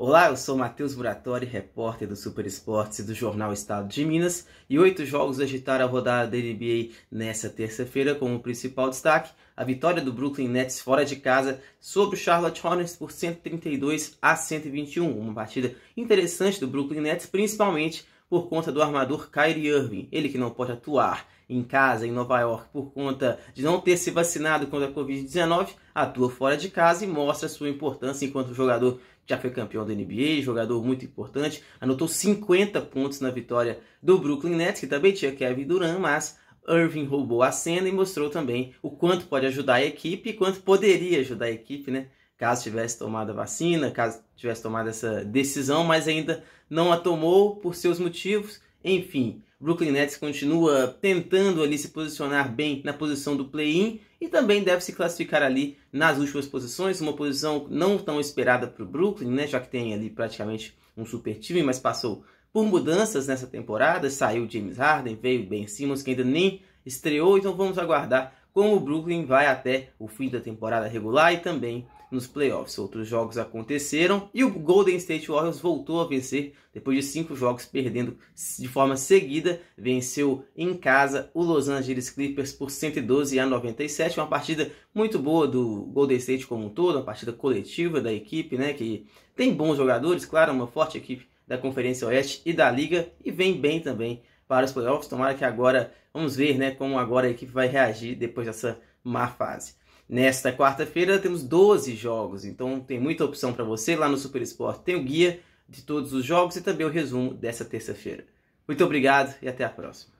Olá, eu sou Matheus Muratori, repórter do Super Esportes e do jornal Estado de Minas, e oito jogos agitaram a rodada da NBA nesta terça-feira, com o principal destaque a vitória do Brooklyn Nets fora de casa sobre o Charlotte Hornets por 132 a 121, uma partida interessante do Brooklyn Nets, principalmente por conta do armador Kyrie Irving, ele que não pode atuar em casa, em Nova York, por conta de não ter se vacinado contra a Covid-19, atua fora de casa e mostra sua importância enquanto jogador já foi campeão da NBA, jogador muito importante, anotou 50 pontos na vitória do Brooklyn Nets, que também tinha Kevin Durant, mas Irving roubou a cena e mostrou também o quanto pode ajudar a equipe e quanto poderia ajudar a equipe, né? Caso tivesse tomado a vacina, caso tivesse tomado essa decisão, mas ainda não a tomou por seus motivos. Enfim, Brooklyn Nets continua tentando ali se posicionar bem na posição do play-in e também deve se classificar ali nas últimas posições, uma posição não tão esperada para o Brooklyn, né, já que tem ali praticamente um super time, mas passou por mudanças nessa temporada, saiu James Harden, veio Ben Simmons que ainda nem estreou, então vamos aguardar como o Brooklyn vai até o fim da temporada regular e também nos playoffs. Outros jogos aconteceram e o Golden State Warriors voltou a vencer depois de cinco jogos perdendo de forma seguida. Venceu em casa o Los Angeles Clippers por 112 a 97. Uma partida muito boa do Golden State como um todo, uma partida coletiva da equipe, né? Que tem bons jogadores, claro, uma forte equipe da Conferência Oeste e da Liga e vem bem também para os playoffs. Tomara que agora, vamos ver né, como agora a equipe vai reagir depois dessa má fase. Nesta quarta-feira temos 12 jogos, então tem muita opção para você. Lá no Super tem o guia de todos os jogos e também o resumo dessa terça-feira. Muito obrigado e até a próxima.